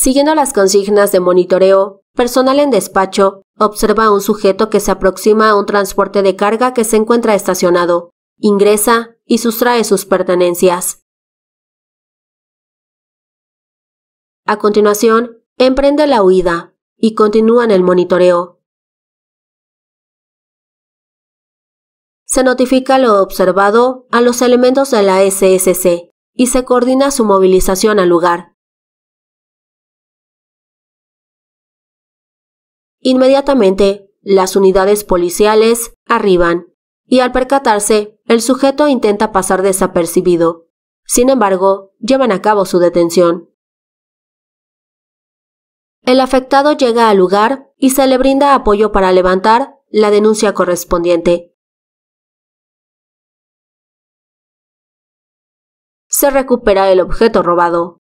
Siguiendo las consignas de monitoreo, personal en despacho observa a un sujeto que se aproxima a un transporte de carga que se encuentra estacionado, ingresa y sustrae sus pertenencias. A continuación, emprende la huida y en el monitoreo. Se notifica lo observado a los elementos de la SSC y se coordina su movilización al lugar. Inmediatamente, las unidades policiales arriban y al percatarse, el sujeto intenta pasar desapercibido. Sin embargo, llevan a cabo su detención. El afectado llega al lugar y se le brinda apoyo para levantar la denuncia correspondiente. Se recupera el objeto robado.